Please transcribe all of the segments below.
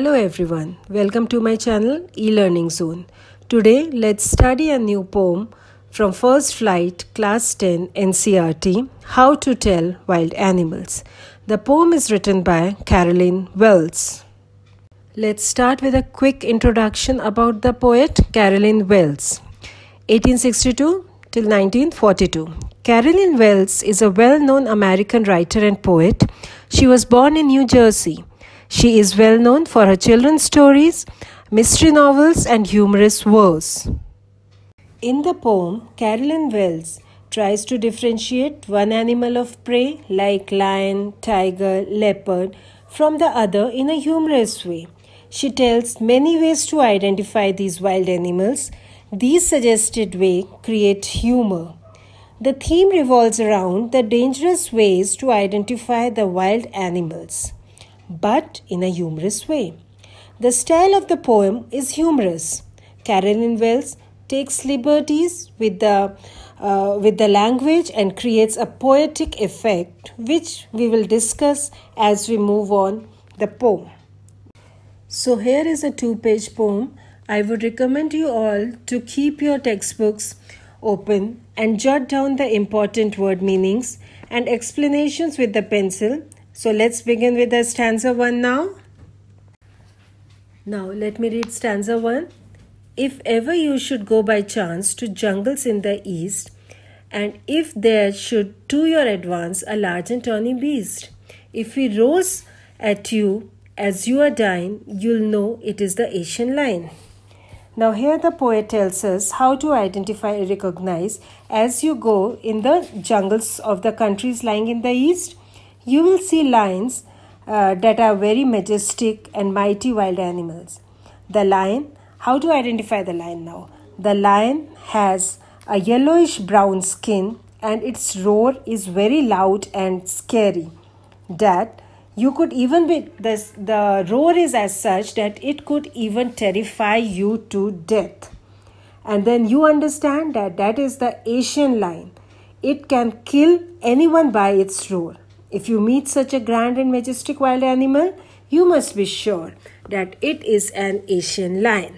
Hello everyone, welcome to my channel e-learning zone. Today let's study a new poem from First Flight Class 10 NCRT How to Tell Wild Animals. The poem is written by Caroline Wells. Let's start with a quick introduction about the poet Caroline Wells. 1862 till 1942. Caroline Wells is a well-known American writer and poet. She was born in New Jersey. She is well known for her children's stories, mystery novels, and humorous verse. In the poem, Carolyn Wells tries to differentiate one animal of prey, like lion, tiger, leopard, from the other in a humorous way. She tells many ways to identify these wild animals. These suggested ways create humor. The theme revolves around the dangerous ways to identify the wild animals but in a humorous way. The style of the poem is humorous. Carolyn Wells takes liberties with the uh, with the language and creates a poetic effect which we will discuss as we move on the poem. So here is a two-page poem. I would recommend you all to keep your textbooks open and jot down the important word meanings and explanations with the pencil so let's begin with the stanza 1 now. Now let me read stanza 1. If ever you should go by chance to jungles in the east, and if there should to your advance a large and tawny beast, if he roars at you as you are dying, you'll know it is the Asian lion. Now, here the poet tells us how to identify and recognize as you go in the jungles of the countries lying in the east you will see lions uh, that are very majestic and mighty wild animals. The lion, how to identify the lion now? The lion has a yellowish brown skin and its roar is very loud and scary. That you could even be this the roar is as such that it could even terrify you to death. And then you understand that that is the Asian lion. It can kill anyone by its roar. If you meet such a grand and majestic wild animal, you must be sure that it is an Asian lion.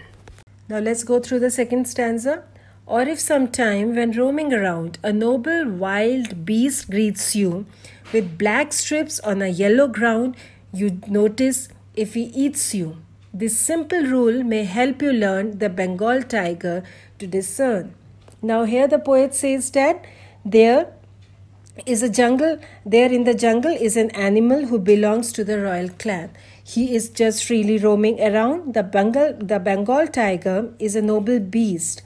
Now let's go through the second stanza. Or if sometime when roaming around a noble wild beast greets you with black strips on a yellow ground, you notice if he eats you. This simple rule may help you learn the Bengal tiger to discern. Now, here the poet says that there is a jungle there in the jungle is an animal who belongs to the royal clan he is just freely roaming around the bengal the bengal tiger is a noble beast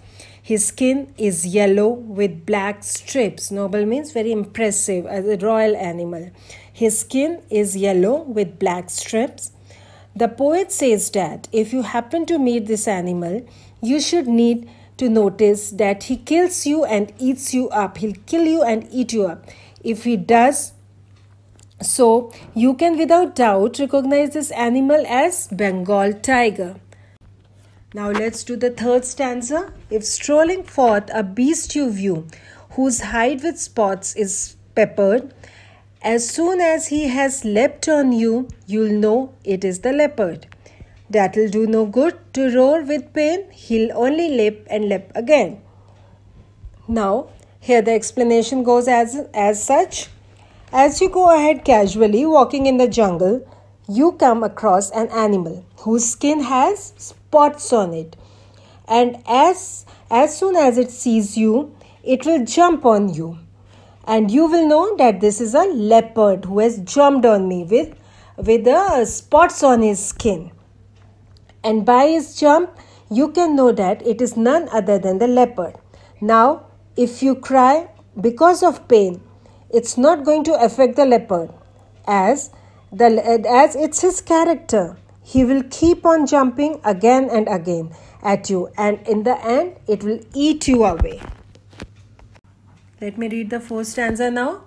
his skin is yellow with black strips noble means very impressive as a royal animal his skin is yellow with black strips the poet says that if you happen to meet this animal you should need to notice that he kills you and eats you up. He'll kill you and eat you up. If he does, so you can without doubt recognize this animal as Bengal tiger. Now let's do the third stanza. If strolling forth a beast you view, whose hide with spots is peppered, as soon as he has leapt on you, you'll know it is the leopard. That'll do no good to roar with pain, he'll only lip and lip again. Now, here the explanation goes as, as such. As you go ahead casually walking in the jungle, you come across an animal whose skin has spots on it. And as, as soon as it sees you, it will jump on you. And you will know that this is a leopard who has jumped on me with, with the spots on his skin and by his jump, you can know that it is none other than the leopard. Now, if you cry because of pain, it's not going to affect the leopard as the as it's his character. He will keep on jumping again and again at you and in the end it will eat you away. Let me read the fourth stanza now.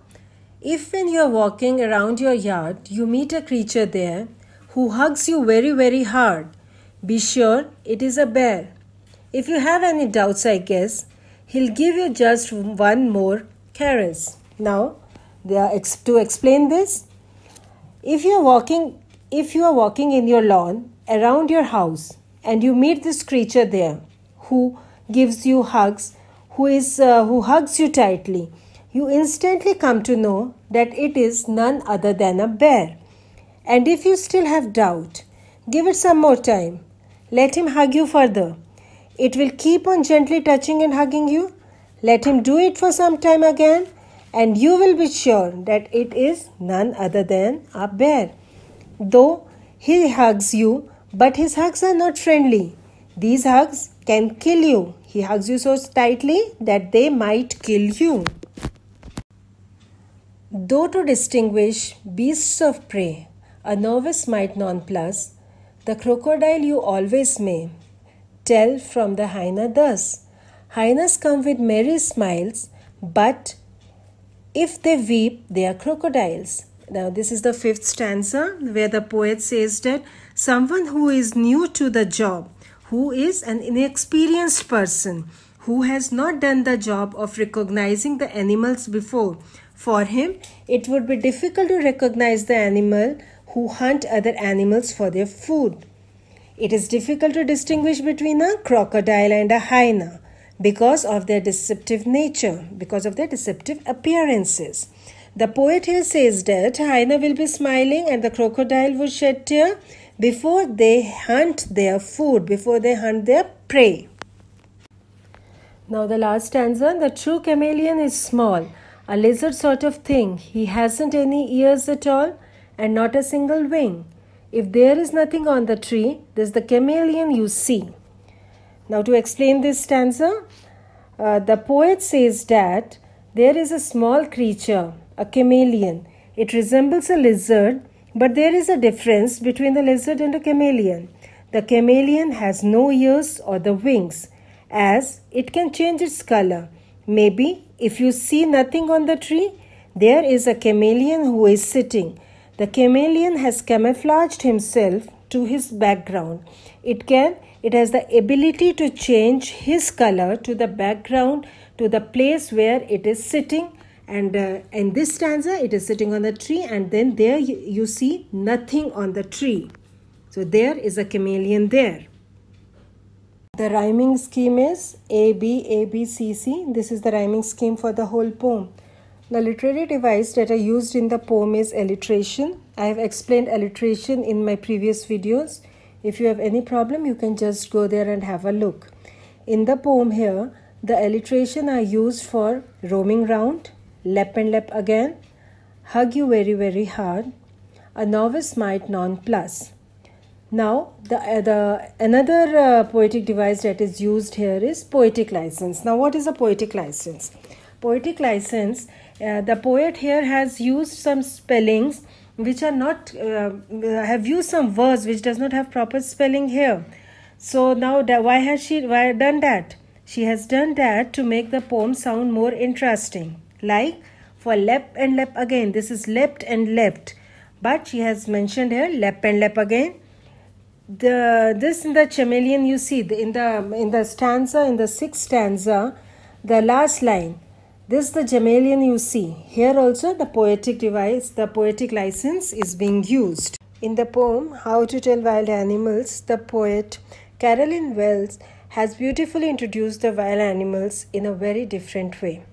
If when you are walking around your yard you meet a creature there who hugs you very very hard be sure it is a bear. If you have any doubts, I guess, he'll give you just one more caress. Now, ex- to explain this, if you are walking, if you are walking in your lawn around your house and you meet this creature there who gives you hugs, who is uh, who hugs you tightly, you instantly come to know that it is none other than a bear. And if you still have doubt, give it some more time let him hug you further. It will keep on gently touching and hugging you. Let him do it for some time again, and you will be sure that it is none other than a bear. Though he hugs you, but his hugs are not friendly. These hugs can kill you. He hugs you so tightly that they might kill you. Though to distinguish beasts of prey, a novice might nonplus the crocodile you always may. Tell from the hyena thus. Hyenas come with merry smiles, but if they weep, they are crocodiles. Now, this is the fifth stanza where the poet says that someone who is new to the job, who is an inexperienced person, who has not done the job of recognizing the animals before, for him, it would be difficult to recognize the animal who hunt other animals for their food. It is difficult to distinguish between a crocodile and a hyena because of their deceptive nature, because of their deceptive appearances. The poet here says that hyena will be smiling and the crocodile will shed tear before they hunt their food, before they hunt their prey. Now the last stanza, the true chameleon is small, a lizard sort of thing. He hasn't any ears at all and not a single wing. If there is nothing on the tree, this is the chameleon you see. Now to explain this stanza, uh, the poet says that there is a small creature, a chameleon. It resembles a lizard, but there is a difference between the lizard and a chameleon. The chameleon has no ears or the wings, as it can change its color. Maybe if you see nothing on the tree, there is a chameleon who is sitting the chameleon has camouflaged himself to his background. It can it has the ability to change his color to the background to the place where it is sitting and uh, in this stanza it is sitting on the tree and then there you, you see nothing on the tree. So there is a chameleon there. The rhyming scheme is A B A B C C. This is the rhyming scheme for the whole poem. The literary device that I used in the poem is alliteration. I have explained alliteration in my previous videos. If you have any problem, you can just go there and have a look. In the poem here, the alliteration are used for roaming round, lap and lap again, hug you very very hard, a novice might nonplus. Now, the, uh, the another uh, poetic device that is used here is poetic license. Now, what is a poetic license? poetic license, uh, the poet here has used some spellings which are not, uh, have used some words which does not have proper spelling here. So now that, why has she why done that? She has done that to make the poem sound more interesting. Like for lep and lep again, this is lept and left But she has mentioned here lep and lep again the this in the chameleon you see the, in the in the stanza in the sixth stanza the last line this is the Gemellian you see. Here also the poetic device, the poetic license is being used. In the poem How to Tell Wild Animals, the poet Carolyn Wells has beautifully introduced the wild animals in a very different way.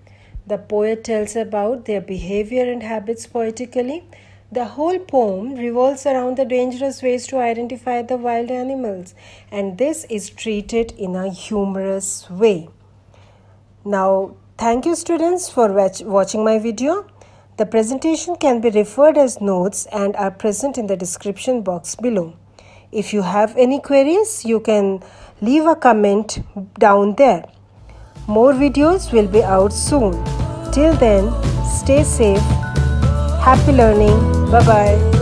The poet tells about their behavior and habits poetically. The whole poem revolves around the dangerous ways to identify the wild animals, and this is treated in a humorous way. Now, Thank you students for watching my video. The presentation can be referred as notes and are present in the description box below. If you have any queries, you can leave a comment down there. More videos will be out soon. Till then, stay safe. Happy learning. Bye-bye.